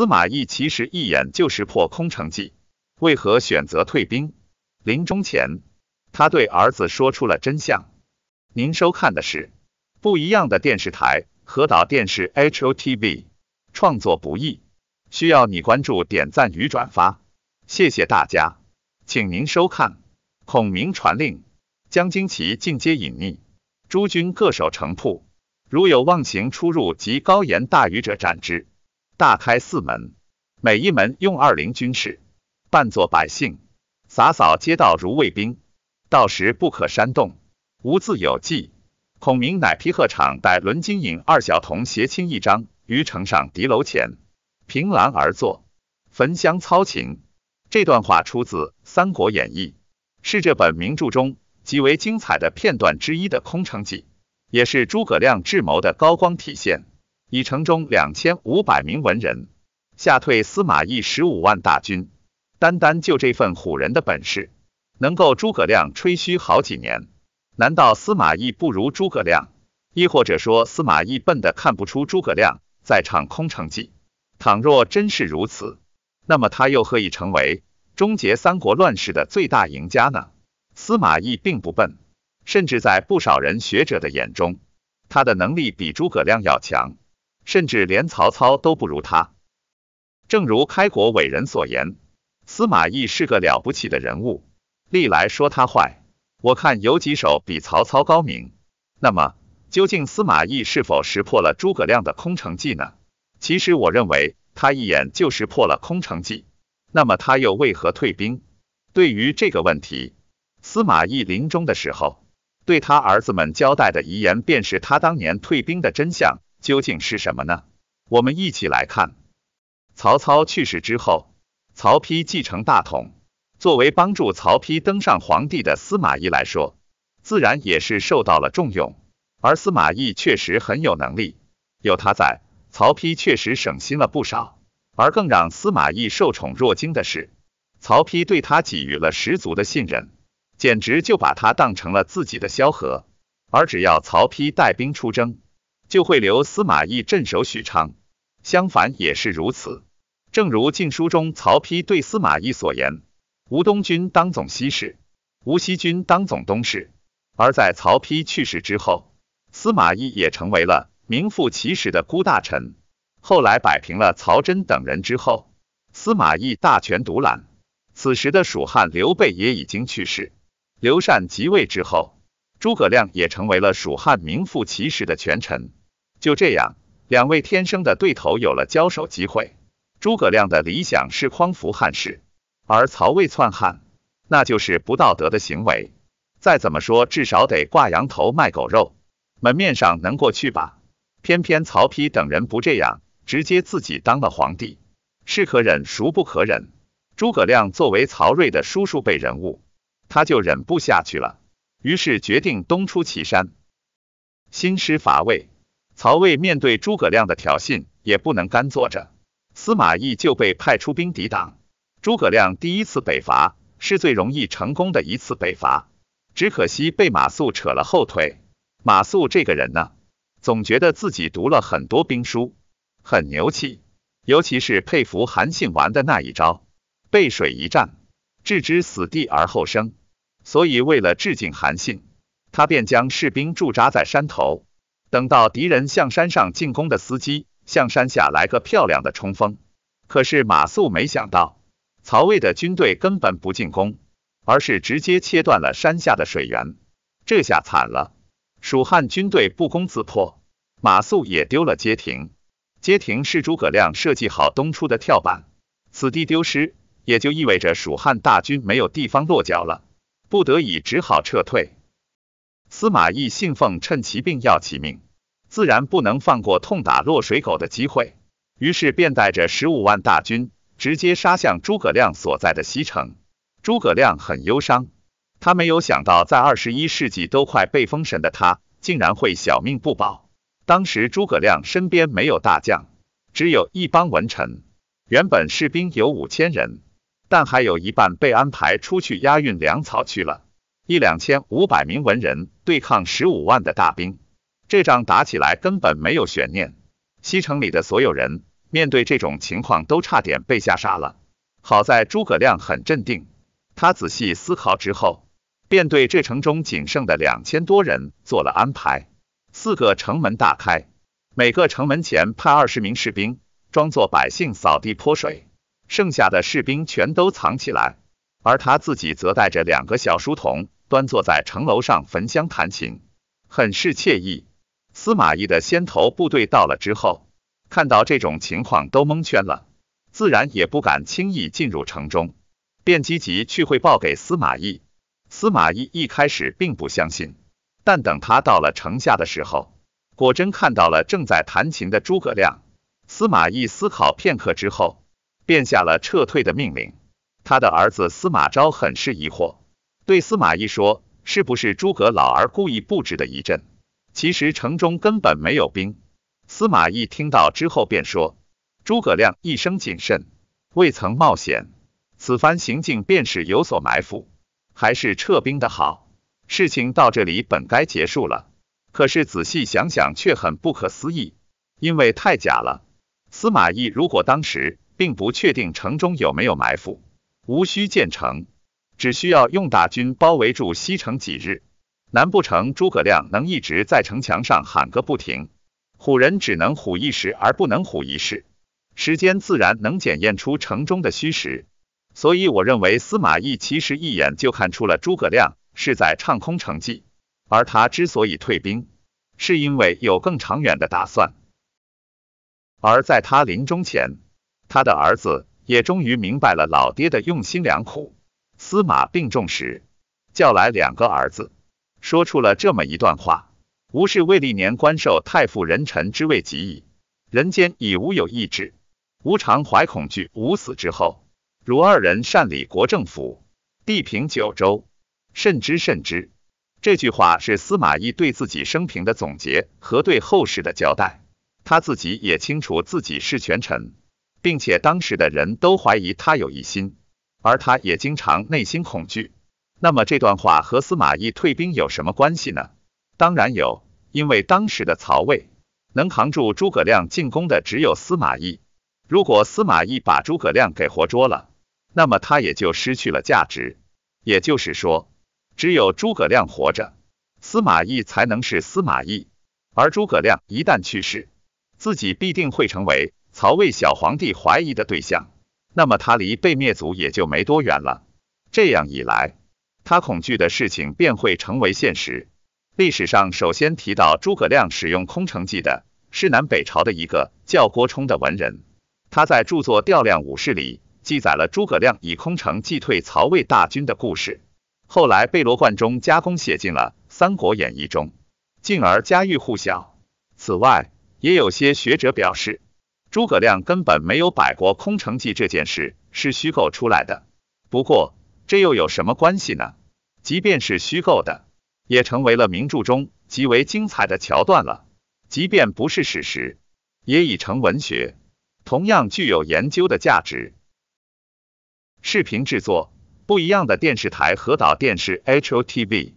司马懿其实一眼就识破空城计，为何选择退兵？临终前，他对儿子说出了真相。您收看的是不一样的电视台和岛电视 HOTV，创作不易，需要你关注、点赞与转发，谢谢大家。请您收看。孔明传令，将旌旗尽皆隐匿，诸军各守城铺，如有忘形出入及高言大语者，斩之。大开四门，每一门用二零军士扮作百姓，洒扫街道如卫兵。到时不可煽动，无自有计。孔明乃披鹤氅，带纶巾，引二小童携琴一张，于城上敌楼前凭栏而坐，焚香操琴。这段话出自《三国演义》，是这本名著中极为精彩的片段之一的空城计，也是诸葛亮智谋的高光体现。以城中两千五百名文人吓退司马懿十五万大军，单单就这份唬人的本事，能够诸葛亮吹嘘好几年。难道司马懿不如诸葛亮？亦或者说司马懿笨的看不出诸葛亮在唱空城计？倘若真是如此，那么他又何以成为终结三国乱世的最大赢家呢？司马懿并不笨，甚至在不少人学者的眼中，他的能力比诸葛亮要强。甚至连曹操都不如他。正如开国伟人所言，司马懿是个了不起的人物。历来说他坏，我看有几手比曹操高明。那么，究竟司马懿是否识破了诸葛亮的空城计呢？其实，我认为他一眼就识破了空城计。那么，他又为何退兵？对于这个问题，司马懿临终的时候，对他儿子们交代的遗言，便是他当年退兵的真相。究竟是什么呢？我们一起来看。曹操去世之后，曹丕继承大统。作为帮助曹丕登上皇帝的司马懿来说，自然也是受到了重用。而司马懿确实很有能力，有他在，曹丕确实省心了不少。而更让司马懿受宠若惊的是，曹丕对他给予了十足的信任，简直就把他当成了自己的萧何。而只要曹丕带兵出征，就会留司马懿镇守许昌，相反也是如此。正如《晋书》中曹丕对司马懿所言：“吴东军当总西事，吴西军当总东事。”而在曹丕去世之后，司马懿也成为了名副其实的孤大臣。后来摆平了曹真等人之后，司马懿大权独揽。此时的蜀汉刘备也已经去世，刘禅即位之后，诸葛亮也成为了蜀汉名副其实的权臣。就这样，两位天生的对头有了交手机会。诸葛亮的理想是匡扶汉室，而曹魏篡汉，那就是不道德的行为。再怎么说，至少得挂羊头卖狗肉，门面上能过去吧？偏偏曹丕等人不这样，直接自己当了皇帝。是可忍，孰不可忍？诸葛亮作为曹睿的叔叔辈人物，他就忍不下去了，于是决定东出祁山，兴师伐魏。曹魏面对诸葛亮的挑衅，也不能干坐着。司马懿就被派出兵抵挡。诸葛亮第一次北伐是最容易成功的一次北伐，只可惜被马谡扯了后腿。马谡这个人呢，总觉得自己读了很多兵书，很牛气，尤其是佩服韩信玩的那一招背水一战，置之死地而后生。所以为了致敬韩信，他便将士兵驻扎在山头。等到敌人向山上进攻的司机，向山下来个漂亮的冲锋。可是马谡没想到，曹魏的军队根本不进攻，而是直接切断了山下的水源。这下惨了，蜀汉军队不攻自破，马谡也丢了街亭。街亭是诸葛亮设计好东出的跳板，此地丢失，也就意味着蜀汉大军没有地方落脚了，不得已只好撤退。司马懿信奉趁其病要其命。自然不能放过痛打落水狗的机会，于是便带着十五万大军直接杀向诸葛亮所在的西城。诸葛亮很忧伤，他没有想到，在二十一世纪都快被封神的他，竟然会小命不保。当时诸葛亮身边没有大将，只有一帮文臣。原本士兵有五千人，但还有一半被安排出去押运粮草去了。一两千五百名文人对抗十五万的大兵。这仗打起来根本没有悬念，西城里的所有人面对这种情况都差点被吓杀了。好在诸葛亮很镇定，他仔细思考之后，便对这城中仅剩的两千多人做了安排：四个城门大开，每个城门前派二十名士兵装作百姓扫地泼水，剩下的士兵全都藏起来。而他自己则带着两个小书童，端坐在城楼上焚香弹琴，很是惬意。司马懿的先头部队到了之后，看到这种情况都蒙圈了，自然也不敢轻易进入城中，便积极去汇报给司马懿。司马懿一开始并不相信，但等他到了城下的时候，果真看到了正在弹琴的诸葛亮。司马懿思考片刻之后，便下了撤退的命令。他的儿子司马昭很是疑惑，对司马懿说：“是不是诸葛老儿故意布置的一阵？”其实城中根本没有兵。司马懿听到之后便说：“诸葛亮一生谨慎，未曾冒险，此番行径便是有所埋伏，还是撤兵的好。事情到这里本该结束了，可是仔细想想却很不可思议，因为太假了。”司马懿如果当时并不确定城中有没有埋伏，无需建城，只需要用大军包围住西城几日。难不成诸葛亮能一直在城墙上喊个不停？唬人只能唬一时，而不能唬一世。时间自然能检验出城中的虚实。所以我认为司马懿其实一眼就看出了诸葛亮是在唱空城计，而他之所以退兵，是因为有更长远的打算。而在他临终前，他的儿子也终于明白了老爹的用心良苦。司马病重时，叫来两个儿子。说出了这么一段话：吾是未历年官授太傅人臣之位及矣，人间已无有意志，吾常怀恐惧，吾死之后，汝二人善理国政府，地平九州，甚之甚之。这句话是司马懿对自己生平的总结和对后世的交代，他自己也清楚自己是权臣，并且当时的人都怀疑他有异心，而他也经常内心恐惧。那么这段话和司马懿退兵有什么关系呢？当然有，因为当时的曹魏能扛住诸葛亮进攻的只有司马懿。如果司马懿把诸葛亮给活捉了，那么他也就失去了价值。也就是说，只有诸葛亮活着，司马懿才能是司马懿。而诸葛亮一旦去世，自己必定会成为曹魏小皇帝怀疑的对象。那么他离被灭族也就没多远了。这样一来。他恐惧的事情便会成为现实。历史上首先提到诸葛亮使用空城计的是南北朝的一个叫郭冲的文人，他在著作《调亮武士》里记载了诸葛亮以空城计退曹魏大军的故事，后来被罗贯中加工写进了《三国演义》中，进而家喻户晓。此外，也有些学者表示，诸葛亮根本没有摆过空城计，这件事是虚构出来的。不过，这又有什么关系呢？即便是虚构的，也成为了名著中极为精彩的桥段了；即便不是史实，也已成文学，同样具有研究的价值。视频制作不一样的电视台和岛电视 HOTV。